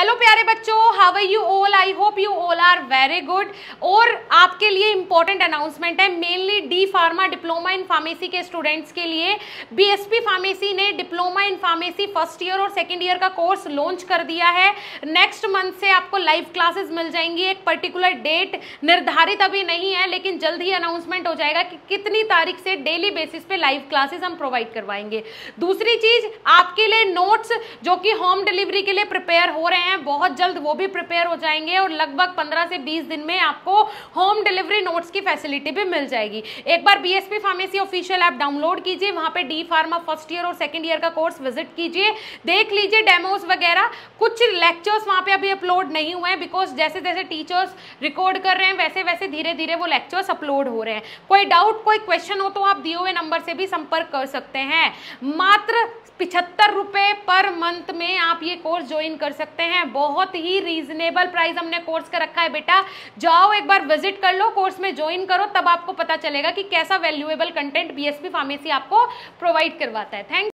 hello प्यारे बच्चों how are you all I hope you all are very good और आपके लिए इम्पॉर्टेंट अनाउंसमेंट है mainly D pharma diploma in pharmacy के स्टूडेंट्स के लिए बीएसपी फार्मेसी ने diploma in pharmacy first year और सेकेंड ईयर का कोर्स लॉन्च कर दिया है नेक्स्ट मंथ से आपको लाइव क्लासेस मिल जाएंगी एक पर्टिकुलर डेट निर्धारित अभी नहीं है लेकिन जल्द ही अनाउंसमेंट हो जाएगा कि कितनी तारीख से डेली बेसिस पे लाइव क्लासेस हम प्रोवाइड करवाएंगे दूसरी चीज आपके लिए नोट्स जो कि होम डिलीवरी के लिए प्रिपेयर हो रहे हैं हैं बहुत जल्द वो भी प्रिपेयर हो जाएंगे और लगभग पंद्रह से बीस दिन में आपको होम डिलीवरी नोट्स की फैसिलिटी भी मिल जाएगी एक बार BSP pharmacy official app download कीजिए वहाँ पे डी फार्मा फर्स्ट ईयर और सेकेंड ईयर का कोर्स विजिट कीजिए देख लीजिए डेमोज वगैरह कुछ लेक्चर्स वहाँ पे अभी अपलोड नहीं हुए हैं बिकॉज जैसे जैसे टीचर्स रिकॉर्ड कर रहे हैं वैसे वैसे धीरे धीरे वो लेक्चर्स अपलोड हो रहे हैं कोई डाउट कोई क्वेश्चन हो तो आप दिए हुए नंबर से भी संपर्क कर सकते हैं मात्र पिछहत्तर रुपए पर मंथ में आप ये कोर्स ज्वाइन कर सकते हैं हैं बहुत ही रीजनेबल प्राइस हमने कोर्स का रखा है बेटा जाओ एक बार विजिट कर लो कोर्स में ज्वाइन करो तब आपको पता चलेगा कि कैसा वैल्यूएबल कंटेंट बीएसपी फार्मेसी आपको प्रोवाइड करवाता है थैंक